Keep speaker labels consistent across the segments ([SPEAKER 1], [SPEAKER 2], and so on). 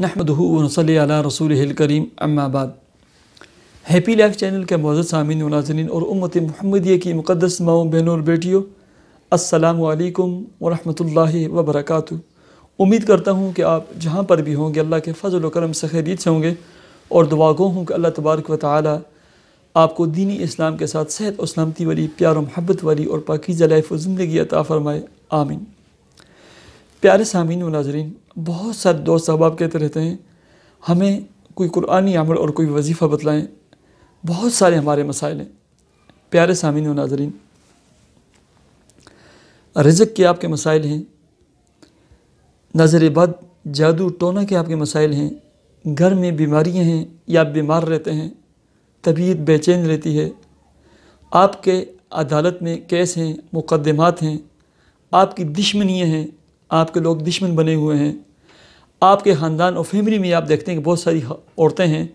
[SPEAKER 1] नहमदूनसल रसूल करीम अम्माबाद हैप्पी लाइफ चैनल के मौजूद सामीन नाजरीन और उम्मत महमदी की मुक़दस माओ बहनों और बेटियों असलकम वरहमल वबरक उम्मीद करता हूँ कि आप जहाँ पर भी होंगे अल्लाह के फ़जल करम से खैरियत से होंगे और दुआ गो हूँ कि अल्लाह तबारक व ताली आपको दीनी इस्लाम के साथ सेहत और सलामती वाली प्यार मोहब्बत वाली और पाकिज़ा लाइफ व ज़िंदगी अता फ़रमाए आमीन प्यारे सामीन नाजरीन बहुत सारे दोस्त अहबाब कहते रहते हैं हमें कोई कुरानी अमल और कोई वजीफ़ा बतलाएं बहुत सारे हमारे मसाइल हैं प्यारे सामिन व नाजरीन रज़क के आपके मसाइल हैं नज़र बद जादू टोना के आपके मसाइल हैं घर में बीमारियां हैं या आप बीमार रहते हैं तबीयत बेचैन रहती है आपके अदालत में केस हैं मुकदमात हैं आपकी दुश्मनियाँ हैं आपके लोग दुश्मन बने हुए हैं आपके ख़ानदान और फैमिली में आप देखते हैं कि बहुत सारी औरतें हैं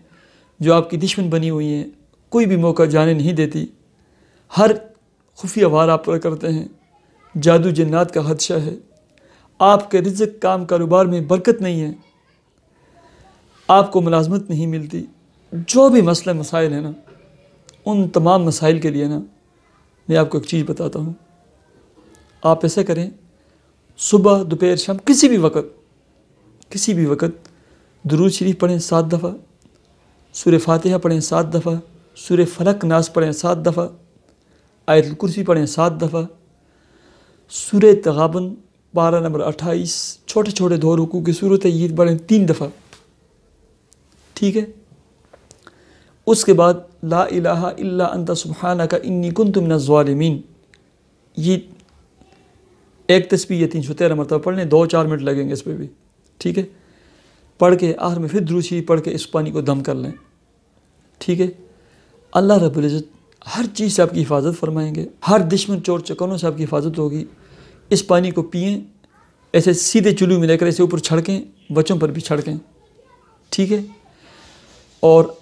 [SPEAKER 1] जो आपकी दुश्मन बनी हुई हैं कोई भी मौका जाने नहीं देती हर खुफिया वार आप पर करते हैं जादू जन्नात का हदशा है आपके रिजक काम कारोबार में बरकत नहीं है आपको मुलाजमत नहीं मिलती जो भी मसले मसाइल हैं ना उन तमाम मसाइल के लिए ना मैं आपको एक चीज़ बताता हूँ आप ऐसा करें सुबह दोपहर शाम किसी भी वक्त किसी भी वक़्त दरूद शरीफ पढ़ें सात दफ़ा सूर फातिहा पढ़ें सात दफ़ा सूर फलक नास पढ़ें सात दफ़ा आयतुल कुर्सी पढ़ें सात दफ़ा सूर तगाबन बारह नंबर अट्ठाईस छोटे छोटे दो रुकू की सूरत ईद पढ़ें तीन दफ़ा ठीक है उसके बाद ला इलाहा इल्ला सुबहाना का इन्नी कन तुम नज़ालमीन ये एक तस्वीर या तीन सौ तेरह मरतबा पढ़ लें दो चार मिनट लगेंगे इस पर भी ठीक है पढ़ के आखिर में फिर द्रूशी पढ़ के इस पानी को दम कर लें ठीक है अल्लाह रबुल्ज़त हर चीज़ से आपकी हिफाजत फरमाएंगे हर दुश्मन चोर चकनों से आपकी हिफाजत होगी इस पानी को पिए ऐसे सीधे चुल्लू में लेकर ऐसे ऊपर छड़कें बच्चों पर भी छड़कें ठीक है और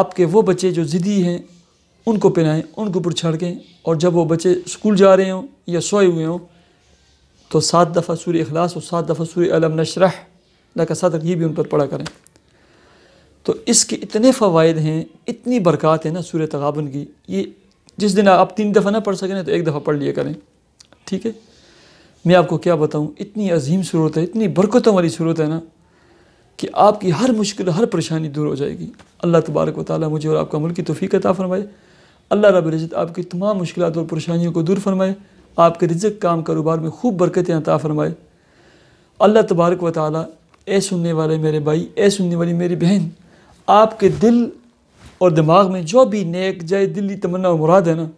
[SPEAKER 1] आपके वो बच्चे जो ज़िद्दी हैं उनको पिलाएं उनके ऊपर छड़कें और जब वो बच्चे स्कूल जा रहे हों या सोए हुए हों तो सात दफ़ा सूर्य अखलास और सात दफ़ा सूर्य अलम नशरह का सदक ये भी उन पर पढ़ा करें तो इसके इतने फ़वाद हैं इतनी बरक़ात है ना सूर तगाबन की ये जिस दिन आप तीन दफ़ा ना पढ़ सकें तो एक दफ़ा पढ़ लिया करें ठीक है मैं आपको क्या बताऊँ इतनी अजीम सूरत है इतनी बरकतों वाली सूरत है ना कि आपकी हर मुश्किल हर परेशानी दूर हो जाएगी अल्लाह तबारक वाली मुझे और आपका मुल्क की तोफ़ी अता फ़रमाए अल्लाह रजत आपकी तमाम मुश्किल और परेशानियों को दूर फरमाए आपके रिजक काम कारोबार में खूब बरकतें अता फरमाए अल्लाह तबारक व ताली ए सुनने वाले मेरे भाई ए सुनने वाली मेरी बहन आपके दिल और दिमाग में जो भी नेक जय दिल्ली तमन्ना और मुराद है ना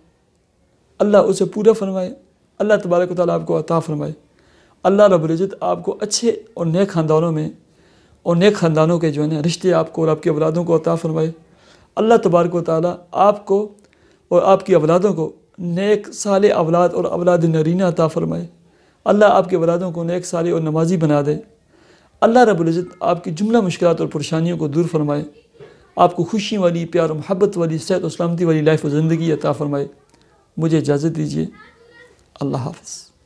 [SPEAKER 1] अल्लाह उसे पूरा फरमाए अल्लाह तबारक ताली आपको अता फरमाए अल्लाह रजत आपको अच्छे और नए ख़ानदानों में और नए ख़ानदानों के जो है ना रिश्ते आपको और आपके अवलादों को अता फरमाए अल्लाह तबारक ताली आपको और आपकी अवलादों को नेक साल अवलाद और अवलाद नरीना अता फ़रमाए अल्लाह आपके अवलादों को नेक साल और नमाजी बना दे अल्लाह रबुल्ज़त आपकी जुमला मुश्किल और परेशानियों को दूर फरमाए आपको खुशी वाली प्यार मोहब्बत वाली सेहत और सलामती वाली लाइफ और ज़िंदगी अता फ़रमाए मुझे इजाज़त दीजिए अल्लाह हाफ़